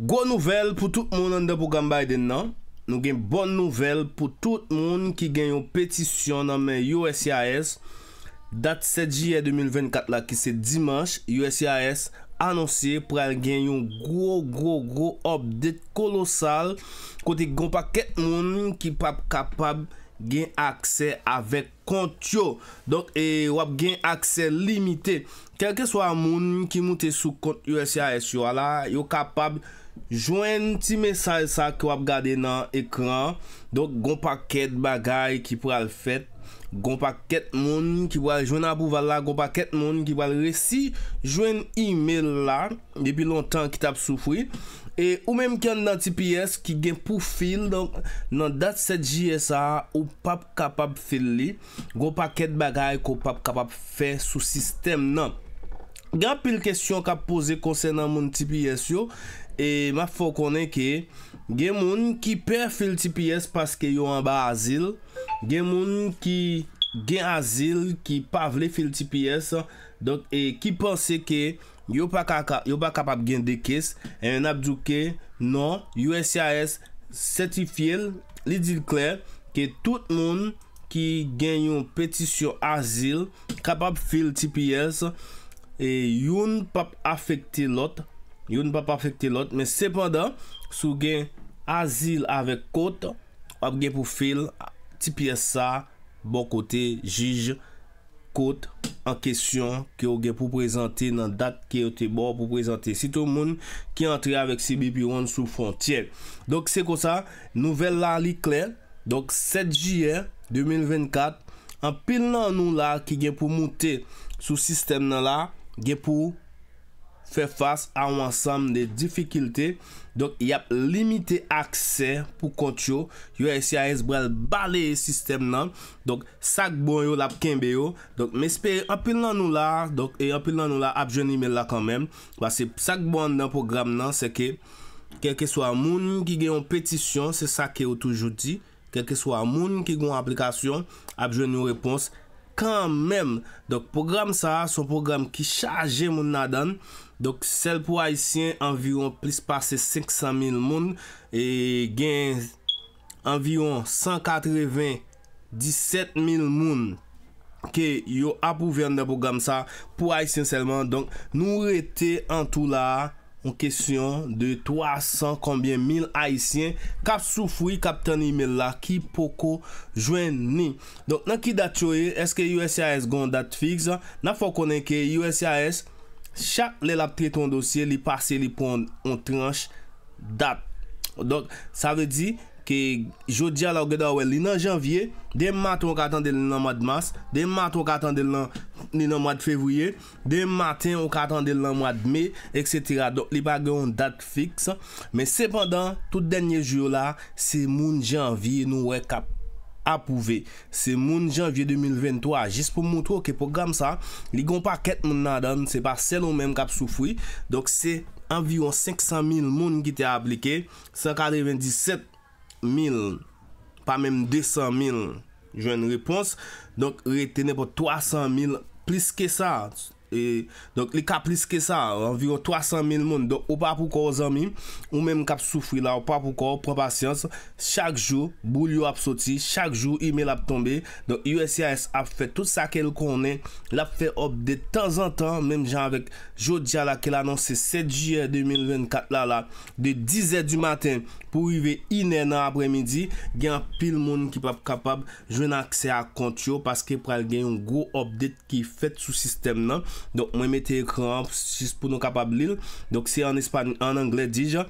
Gwo nouvel pou tout moun an de pou gamba ide nan, nou gen bon nouvel pou tout moun ki gen yon petisyon nan men USCIS dat 7 jye 2024 la ki se Dimanche, USCIS anonsye pou al gen yon gwo gwo gwo obdet kolosal kote gwen pa ket moun ki pap kapab yon. gen aksel avek kont yo donk e wap gen aksel limite, kelke swa moun ki moute sou kont USA SEO yo kapab jwen ti mesaj sa ki wap gade nan ekran, donk gon paket bagay ki pou al fet Gon paket moun ki wale jwen apu wala, gon paket moun ki wale resi, jwen e-mail la, depi lontan ki tap soufwi. E ou menm ken nan TPS ki gen pou fil, nan DAT7JSA ou pap kapap fil li, gon paket bagay ki ou pap kapap fe sou sistem nan. Gen apil kesyon kap pose konsen nan moun TPS yo E ma fò konen ke Gen moun ki per fil TPS Paske yo an ba azil Gen moun ki gen azil Ki pa vle fil TPS Donk e ki pense ke Yo pa kapap gen de kes e En apdouke Non, USCIS Sertifil, li dil kler Ke tout moun Ki gen yon petisyon azil Kapap fil TPS Yo e yon pap afekte lot yon pap afekte lot men sepandan sou gen azil avek kote ap gen pou fil ti piye sa bo kote jige kote an kesyon ki yo gen pou prezante nan dat ki yo te bo pou prezante sitou moun ki antre avek CBP1 sou frontier nouvel lan li kler 7 jiyer 2024 an pil nan nou la ki gen pou moute sou sistem nan la Gè pou fè fas a wansam de difikilte. Donk, y ap limite akse pou kont yo. Yo e si a esbrel bale e sistem nan. Donk, sak bon yo lap kenbe yo. Donk, mespe apil nan nou la. Donk, e apil nan nou la, apjwen imel la kanmem. Basi, sak bon nan program nan, seke. Kè ke swa moun nou ki gen yon petisyon, se sa ke yo toujou di. Kè ke swa moun nou ki gen yon aplikasyon, apjwen yon repons. Kan men, dok program sa, son program ki chaje moun nadan, dok sel pou Haitien, anviron plis pase 500.000 moun, e gen anviron 180.000, 17.000 moun, ke yo apouven nan program sa pou Haitien selman. Donk nou rete an tou la, On kesyon de 300 kambien mil haisyen Kap soufoui kap tan imel la Ki poko jwen ni Donk nan ki dat choye e, Eske USAIS gon dat fix Nan fò konen ke USAIS Chak le lap treton dosye Li pase li pon on tranche Dat Donk sa ve di Kè jò di alò gèdò wè li nan janvye, den matè wò katan del nan mwad mas, den matè wò katan del nan mwad fevwye, den matè wò katan del nan mwad me, et sè tira. Dok li pa gen yon dat fiks. Mè sepandan, tout denye jò la, se moun janvye nou wè kap apouve. Se moun janvye 2023, jis pou mwot wò ke program sa, li gon pa ket moun nan dan, se pa sel ou mèm kap soufwi. Dok se anvyon 500.000 moun ki te aplike, 197, mil, pa menm 200 mil, jwen repons donk retene pou 300 mil plis ke sa, ti E, donk li ka pliske sa, anviron 300.000 moun Donk ou pa pou kor o zanmim Ou menm kap soufri la, ou pa pou kor Propasyons, chak jou, boulyo ap soti Chak jou, email ap tombe Donk USCIS ap fe tout sa kelle konen Lap fe update tan zan tan Menm jan vek, jodi ala ke la anonsi 7 juye 2024 la la De 10 e du maten Pou yve inen nan apre midi Gen pil moun ki pap kapab Jwen akse a kont yo Paske pral gen yon gro update ki fet sou sistem nan Mwen mette ekran pou nou kapap li. Se an Angle dija.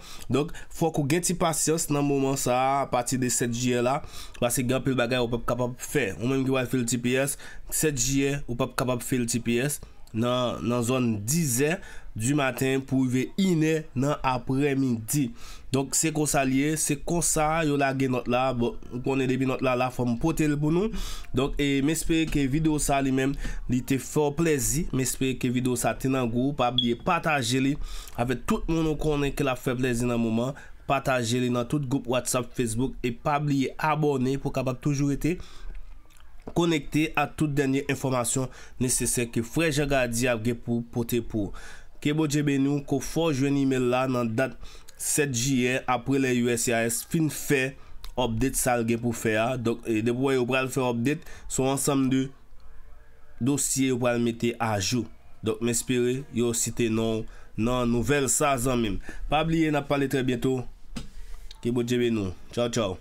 Fok ou gen ti pasios nan mouman sa a pati de 7 je la. Basi gen apil bagay ou pap kapap fe. Mwen mwen ki waj fe l TPS. 7 je ou pap kapap fe l TPS. Nan zon 10 e du maten pou yve in e nan apre midi. Donk se konsa liye, se konsa yo lage not la, bo konen libi not la la fèm pote li pou nou. Donk e mespere ke video sa li mèm li te fèm plezi, mespere ke video sa te nan goup, pab liye pataje li, avè tout moun nou konen ke la fèm plezi nan mouman, pataje li nan tout goup WhatsApp, Facebook, e pab liye abone pou kabak toujou ete konekte a tout denye informasyon nesesè ke fwè jè gadi apge pou pote pou. Ke bo djebe nou ko fò jwen email la nan dat 7 jye apre le USCIS fin fe obdet sal gen pou fe a. Ah. Dok, de pou wè yo pral fè obdet sou ansam de dosye wè al mette a jou. Dok, men espere yo site nou nou nouvel sa zan mim. Pabliye na pale tre bietou. Ki bo djebe nou. Chow chow.